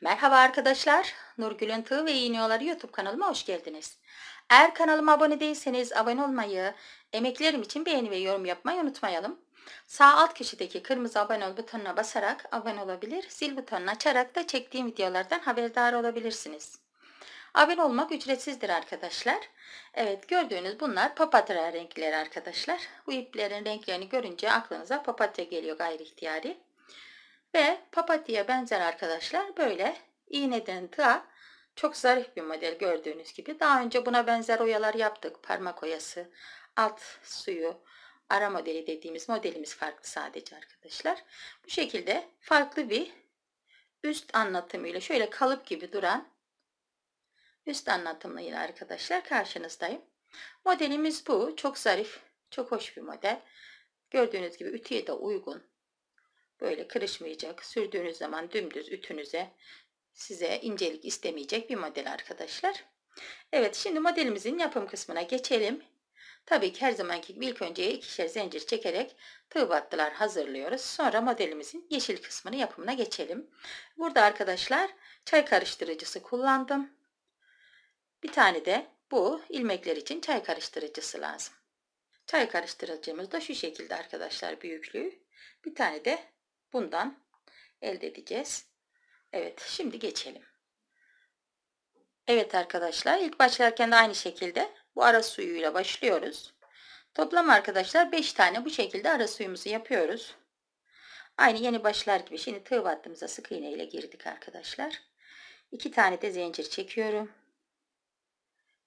Merhaba arkadaşlar, Nurgül'ün Tığ ve İğniyoları YouTube kanalıma hoş geldiniz. Eğer kanalıma abone değilseniz abone olmayı, emeklerim için beğeni ve yorum yapmayı unutmayalım. Sağ alt köşedeki kırmızı abone ol butonuna basarak abone olabilir, zil butonunu açarak da çektiğim videolardan haberdar olabilirsiniz. Abone olmak ücretsizdir arkadaşlar. Evet gördüğünüz bunlar papatya renkleri arkadaşlar. Bu iplerin renklerini görünce aklınıza papatya geliyor gayri ihtiyari. Ve papatya benzer arkadaşlar böyle iğneden daha çok zarif bir model gördüğünüz gibi. Daha önce buna benzer oyalar yaptık. Parmak oyası, alt suyu, ara modeli dediğimiz modelimiz farklı sadece arkadaşlar. Bu şekilde farklı bir üst anlatımıyla şöyle kalıp gibi duran üst anlatımıyla arkadaşlar karşınızdayım. Modelimiz bu. Çok zarif, çok hoş bir model. Gördüğünüz gibi ütüye de uygun Böyle kırışmayacak. Sürdüğünüz zaman dümdüz ütünüze size incelik istemeyecek bir model arkadaşlar. Evet şimdi modelimizin yapım kısmına geçelim. Tabii ki her zamanki gibi ilk önce ikişer zincir çekerek tığ battılar hazırlıyoruz. Sonra modelimizin yeşil kısmını yapımına geçelim. Burada arkadaşlar çay karıştırıcısı kullandım. Bir tane de bu ilmekler için çay karıştırıcısı lazım. Çay karıştırıcımız da şu şekilde arkadaşlar büyüklüğü. Bir tane de bundan elde edeceğiz. Evet şimdi geçelim. Evet arkadaşlar ilk başlarken de aynı şekilde bu ara suyuyla başlıyoruz. Toplam arkadaşlar 5 tane bu şekilde ara suyumuzu yapıyoruz. Aynı yeni başlar gibi şimdi tığ battığımıza sık iğne ile girdik arkadaşlar. 2 tane de zincir çekiyorum.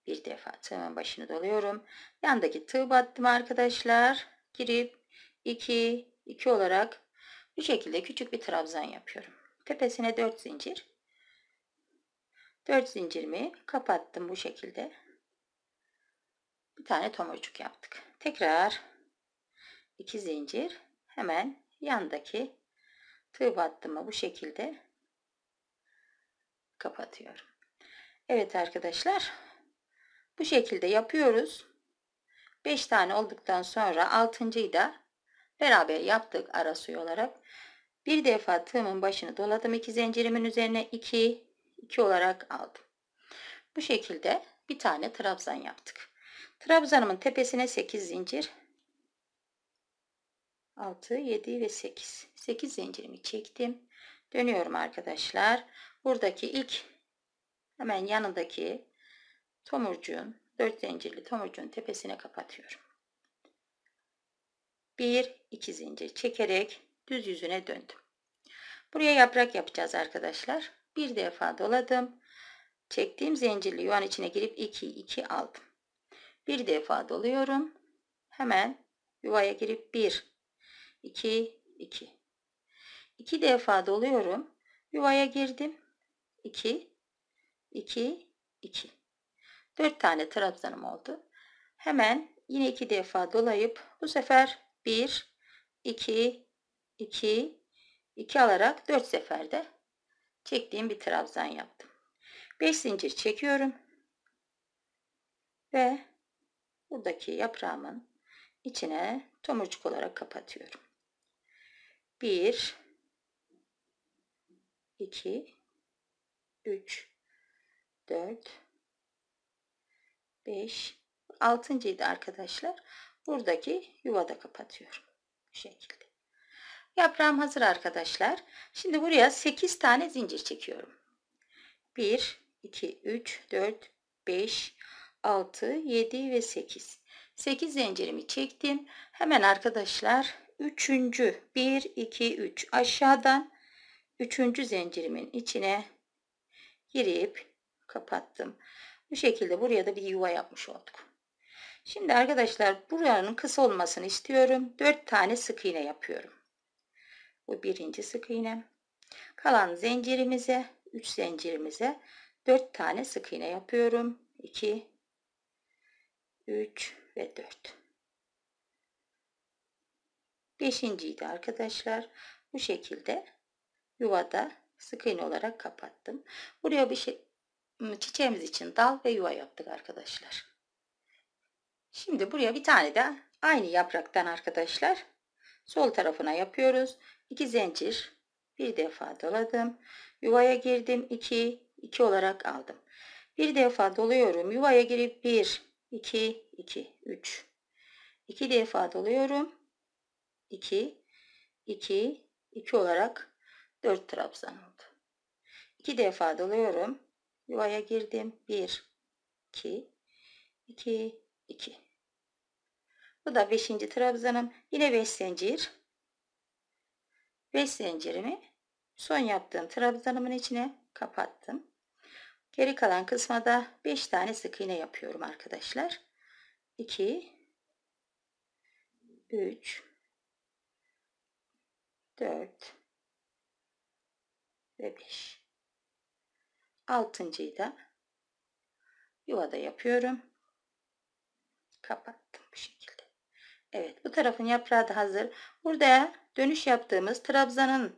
Bir defa tığımın başını doluyorum. Yandaki tığ battım arkadaşlar. Girip 2 2 olarak bu şekilde küçük bir trabzan yapıyorum. Tepesine 4 zincir. 4 zincirimi kapattım bu şekilde. Bir tane tomurcuk yaptık. Tekrar 2 zincir hemen yandaki tığ battımı bu şekilde kapatıyorum. Evet arkadaşlar bu şekilde yapıyoruz. 5 tane olduktan sonra 6.yı da beraber yaptık ara suyu olarak. Bir defa tığımın başını doladım iki zincirimin üzerine 2 2 olarak aldım. Bu şekilde bir tane trabzan yaptık. Trabzanımın tepesine 8 zincir 6 7 ve 8 8 zincirimi çektim. Dönüyorum arkadaşlar. Buradaki ilk hemen yanındaki tomurcuğun 4 zincirli tomurcuğun tepesine kapatıyorum. Bir iki zincir çekerek düz yüzüne döndüm. Buraya yaprak yapacağız arkadaşlar. Bir defa doladım. Çektiğim zincirli yuvan içine girip 2 2 aldım. Bir defa doluyorum. Hemen yuvaya girip 1 2 2 2 defa doluyorum. Yuvaya girdim. 2 2 2 4 tane trabzanım oldu. Hemen yine iki defa dolayıp bu sefer 1, 2, 2, 2 alarak 4 seferde çektiğim bir trabzan yaptım. 5 zincir çekiyorum. Ve buradaki yaprağımın içine tomurcuk olarak kapatıyorum. 1 2 3 4 5 6.ydı arkadaşlar buradaki yuvada kapatıyorum. Bu şekilde. Yaprağım hazır arkadaşlar. Şimdi buraya 8 tane zincir çekiyorum. 1, 2, 3, 4, 5, 6, 7 ve 8. 8 zincirimi çektim. Hemen arkadaşlar 3. 1, 2, 3 aşağıdan 3. zincirimin içine girip kapattım. Bu şekilde buraya da bir yuva yapmış olduk. Şimdi arkadaşlar buranın kısa olmasını istiyorum. 4 tane sık iğne yapıyorum. Bu birinci sık iğne. Kalan zincirimize 3 zincirimize 4 tane sık iğne yapıyorum. 2 3 ve 4. Beşinciydi arkadaşlar. Bu şekilde yuvada sık iğne olarak kapattım. Buraya bir şey çiçeğimiz için dal ve yuva yaptık arkadaşlar. Şimdi buraya bir tane de aynı yapraktan arkadaşlar sol tarafına yapıyoruz. 2 zincir bir defa doladım. Yuvaya girdim 2 2 olarak aldım. Bir defa doluyorum. Yuvaya girip 1 2 2 3 2 defa doluyorum. 2 2 2 olarak 4 trabzan oldu. 2 defa doluyorum. Yuvaya girdim. 1 2 2 2. Bu da 5. trabzanım. Yine 5 zincir. 5 zincirimi son yaptığım trabzanımın içine kapattım. Geri kalan kısma da 5 tane sık iğne yapıyorum arkadaşlar. 2 3 4 ve 5. Altıncıyı da yuvada yapıyorum kapattım bu şekilde. Evet bu tarafın yaprağı da hazır. Burada dönüş yaptığımız trabzanın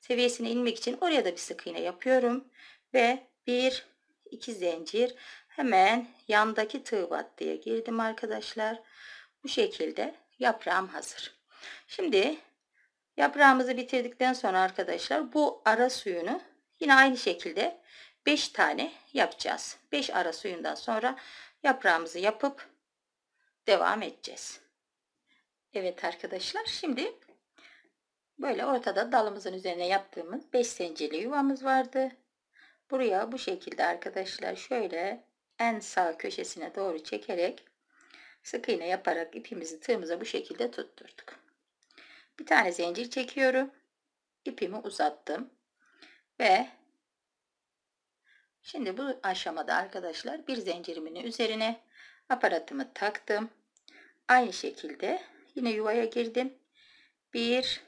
seviyesine inmek için oraya da bir sık iğne yapıyorum. Ve bir iki zincir hemen yandaki tığ battıya girdim arkadaşlar. Bu şekilde yaprağım hazır. Şimdi yaprağımızı bitirdikten sonra arkadaşlar bu ara suyunu yine aynı şekilde 5 tane yapacağız. 5 ara suyundan sonra yaprağımızı yapıp devam edeceğiz. Evet arkadaşlar şimdi böyle ortada dalımızın üzerine yaptığımız 5 zincirli yuvamız vardı. Buraya bu şekilde arkadaşlar şöyle en sağ köşesine doğru çekerek sık iğne yaparak ipimizi tığımıza bu şekilde tutturduk. Bir tane zincir çekiyorum. İpimi uzattım. Ve şimdi bu aşamada arkadaşlar bir zincirimin üzerine aparatımı taktım. Aynı şekilde yine yuvaya girdim. Bir,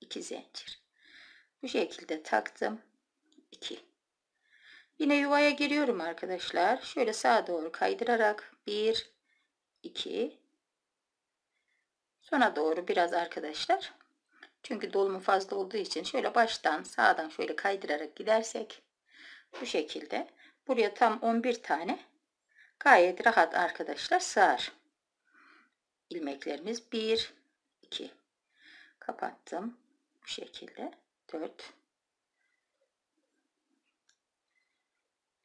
iki zincir. Bu şekilde taktım. 2. Yine yuvaya giriyorum arkadaşlar. Şöyle sağa doğru kaydırarak 1 2 sona doğru biraz arkadaşlar. Çünkü dolumu fazla olduğu için şöyle baştan sağdan şöyle kaydırarak gidersek bu şekilde buraya tam 11 tane Gayet rahat arkadaşlar sığar. İlmeklerimiz 1, 2. Kapattım. Bu şekilde 4,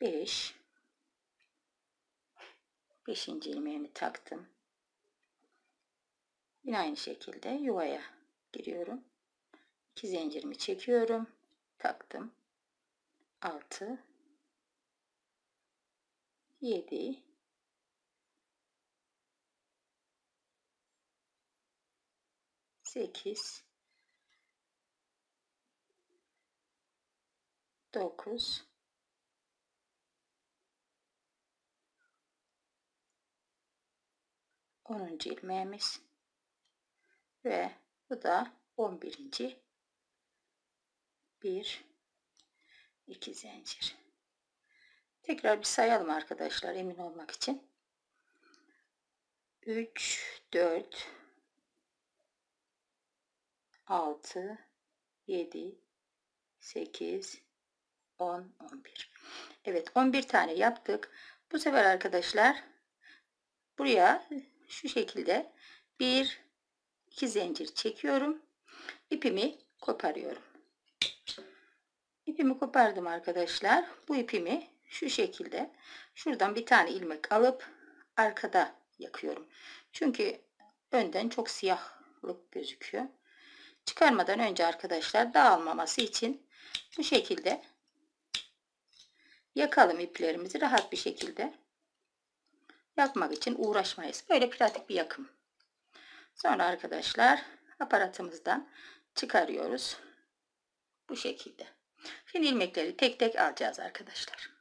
5, 5. ilmeğimi taktım. Yine aynı şekilde yuvaya giriyorum. 2 zincirimi çekiyorum. Taktım. 6 7 8 9 10. ilmeğimiz ve bu da 11. bir iki zincir Tekrar bir sayalım arkadaşlar emin olmak için. 3, 4, 6, 7, 8, 10, 11. Evet 11 tane yaptık. Bu sefer arkadaşlar buraya şu şekilde bir iki zincir çekiyorum. İpimi koparıyorum. İpimi kopardım arkadaşlar. Bu ipimi şu şekilde şuradan bir tane ilmek alıp arkada yakıyorum. Çünkü önden çok siyahlık gözüküyor. Çıkarmadan önce arkadaşlar dağılmaması için bu şekilde yakalım iplerimizi rahat bir şekilde yakmak için uğraşmayız. Böyle pratik bir yakım. Sonra arkadaşlar aparatımızdan çıkarıyoruz. Bu şekilde. Şimdi ilmekleri tek tek alacağız arkadaşlar.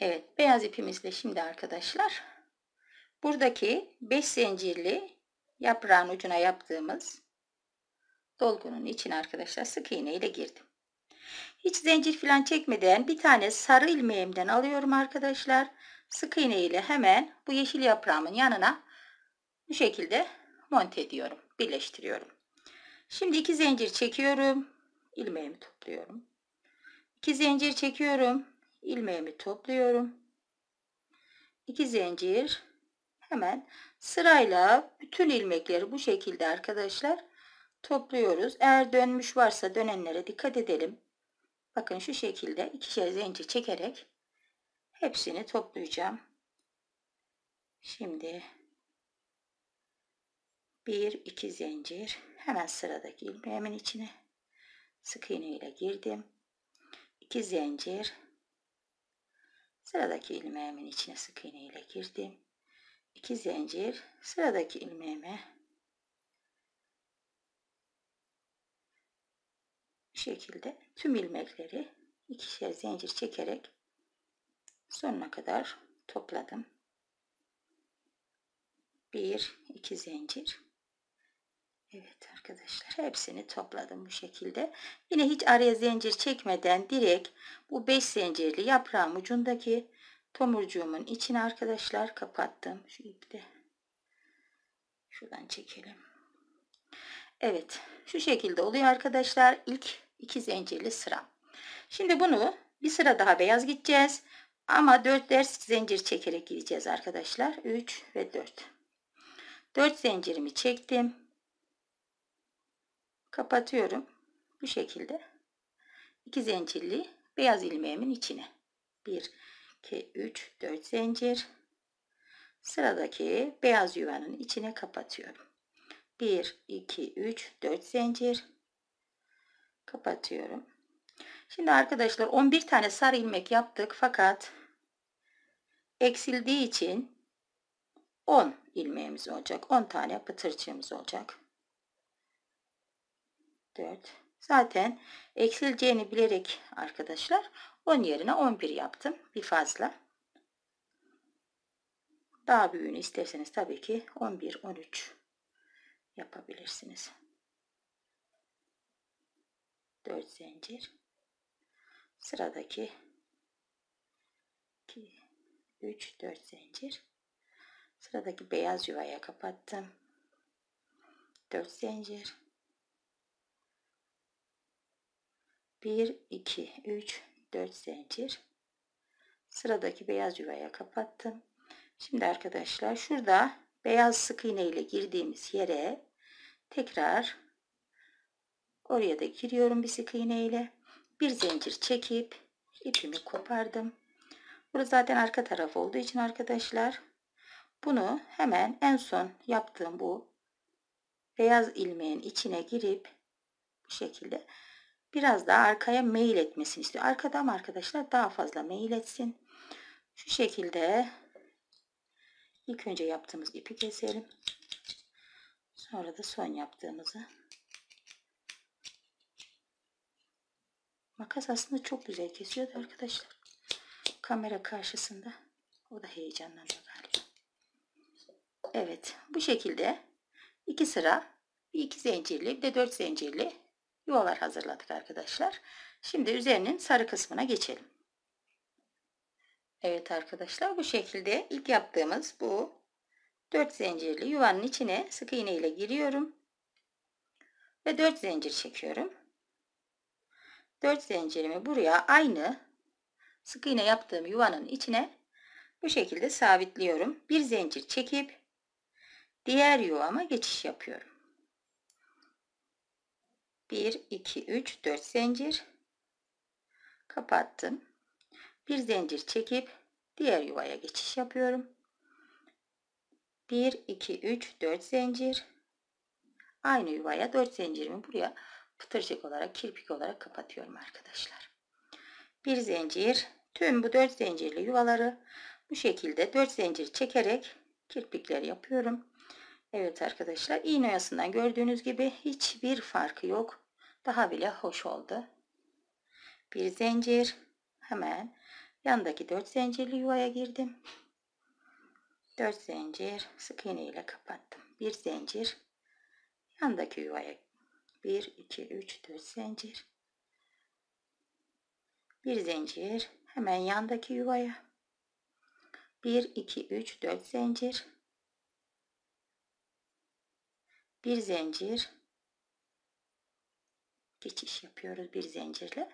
Evet beyaz ipimizle şimdi arkadaşlar buradaki 5 zincirli yaprağın ucuna yaptığımız dolgunun içine arkadaşlar sık iğne ile girdim. Hiç zincir falan çekmeden bir tane sarı ilmeğimden alıyorum arkadaşlar. Sık iğne ile hemen bu yeşil yaprağımın yanına bu şekilde monte ediyorum. Birleştiriyorum. Şimdi iki zincir çekiyorum. ilmeğimi topluyorum. İki zincir çekiyorum ilmeğimi topluyorum. 2 zincir hemen sırayla bütün ilmekleri bu şekilde arkadaşlar topluyoruz. Eğer dönmüş varsa dönenlere dikkat edelim. Bakın şu şekilde ikişer zincir çekerek hepsini toplayacağım. Şimdi 1 2 zincir hemen sıradaki ilmeğimin içine sık iğne ile girdim. 2 zincir Sıradaki ilmeğimin içine sık iğne ile girdim. 2 zincir sıradaki ilmeğime bu şekilde tüm ilmekleri ikişer zincir çekerek sonuna kadar topladım. 1 2 zincir Evet arkadaşlar hepsini topladım bu şekilde. Yine hiç araya zincir çekmeden direkt bu 5 zincirli yaprağım ucundaki tomurcuğumun içine arkadaşlar kapattım. Şu ipte şuradan çekelim. Evet şu şekilde oluyor arkadaşlar ilk 2 zincirli sıra. Şimdi bunu bir sıra daha beyaz gideceğiz. Ama 4 ders zincir çekerek gideceğiz arkadaşlar. 3 ve 4. 4 zincirimi çektim kapatıyorum. Bu şekilde iki zincirli beyaz ilmeğimin içine 1 2 3 4 zincir sıradaki beyaz yuvanın içine kapatıyorum 1 2 3 4 zincir kapatıyorum şimdi arkadaşlar 11 tane sarı ilmek yaptık fakat eksildiği için 10 ilmeğimiz olacak 10 tane pıtırçığımız olacak 4. Zaten eksileceğini bilerek arkadaşlar 10 yerine 11 yaptım. Bir fazla. Daha büyüğünü isterseniz tabii ki 11, 13 yapabilirsiniz. 4 zincir. Sıradaki 2, 3, 4 zincir. Sıradaki beyaz yuvaya kapattım. 4 zincir. 1 2 3 4 zincir sıradaki beyaz yuvaya kapattım şimdi arkadaşlar şurada beyaz sık iğne ile girdiğimiz yere tekrar oraya da giriyorum bir sık iğne ile bir zincir çekip ipimi kopardım burası zaten arka taraf olduğu için arkadaşlar bunu hemen en son yaptığım bu beyaz ilmeğin içine girip bu şekilde biraz daha arkaya mail etmesini istiyor. Arkadan arkadaşlar daha fazla mail etsin. Şu şekilde ilk önce yaptığımız ipi keselim. Sonra da son yaptığımızı. Makas aslında çok güzel kesiyordu arkadaşlar. Kamera karşısında. O da heyecanlandı galiba. Evet. Bu şekilde iki sıra bir iki zincirli bir de dört zincirli yuvalar hazırladık arkadaşlar. Şimdi üzerinin sarı kısmına geçelim. Evet arkadaşlar bu şekilde ilk yaptığımız bu 4 zincirli yuvanın içine sık iğne ile giriyorum. Ve 4 zincir çekiyorum. 4 zincirimi buraya aynı sık iğne yaptığım yuvanın içine bu şekilde sabitliyorum. Bir zincir çekip diğer yuvama geçiş yapıyorum. 1 2 3 4 zincir kapattım bir zincir çekip diğer yuvaya geçiş yapıyorum 1 2 3 4 zincir aynı yuvaya 4 zincirimi buraya pıtırcık olarak kirpik olarak kapatıyorum arkadaşlar bir zincir tüm bu 4 zincirli yuvaları bu şekilde 4 zincir çekerek kirpikler yapıyorum Evet arkadaşlar iğne oyasından gördüğünüz gibi hiçbir farkı yok. Daha bile hoş oldu. Bir zincir hemen yandaki 4 zincirli yuvaya girdim. 4 zincir sık iğne ile kapattım. Bir zincir yandaki yuvaya 1 2 3 4 zincir. Bir zincir hemen yandaki yuvaya 1 2 3 4 zincir bir zincir geçiş yapıyoruz bir zincirle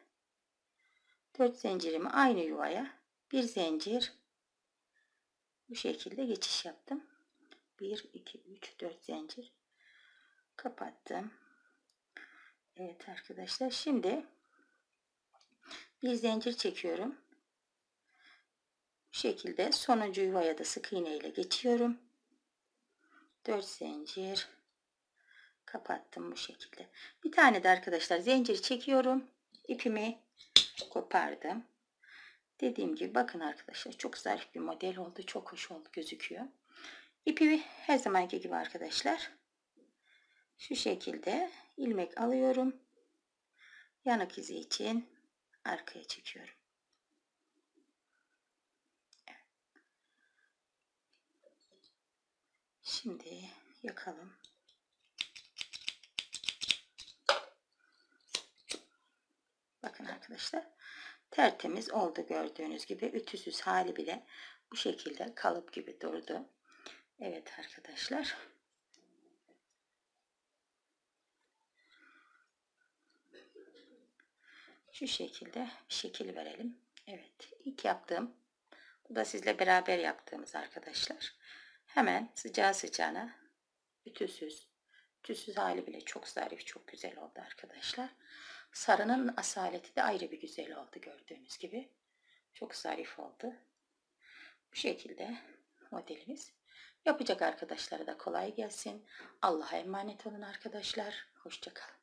4 zincirimi aynı yuvaya bir zincir bu şekilde geçiş yaptım 1 2 3 4 zincir kapattım Evet arkadaşlar şimdi bir zincir çekiyorum bu şekilde sonuncu yuvaya da sık iğne ile geçiyorum 4 zincir kapattım bu şekilde. Bir tane de arkadaşlar zinciri çekiyorum. İpimi kopardım. Dediğim gibi bakın arkadaşlar çok zarif bir model oldu. Çok hoş oldu gözüküyor. İpi her zamanki gibi arkadaşlar şu şekilde ilmek alıyorum. Yanık izi için arkaya çekiyorum. Şimdi yakalım. Bakın arkadaşlar tertemiz oldu gördüğünüz gibi ütüsüz hali bile bu şekilde kalıp gibi durdu. Evet arkadaşlar. Şu şekilde şekil verelim. Evet ilk yaptığım bu da sizle beraber yaptığımız arkadaşlar. Hemen sıcağı sıcağına ütüsüz. Ütüsüz hali bile çok zarif çok güzel oldu arkadaşlar. Sarının asaleti de ayrı bir güzel oldu gördüğünüz gibi. Çok zarif oldu. Bu şekilde modelimiz. Yapacak arkadaşlara da kolay gelsin. Allah'a emanet olun arkadaşlar. Hoşçakalın.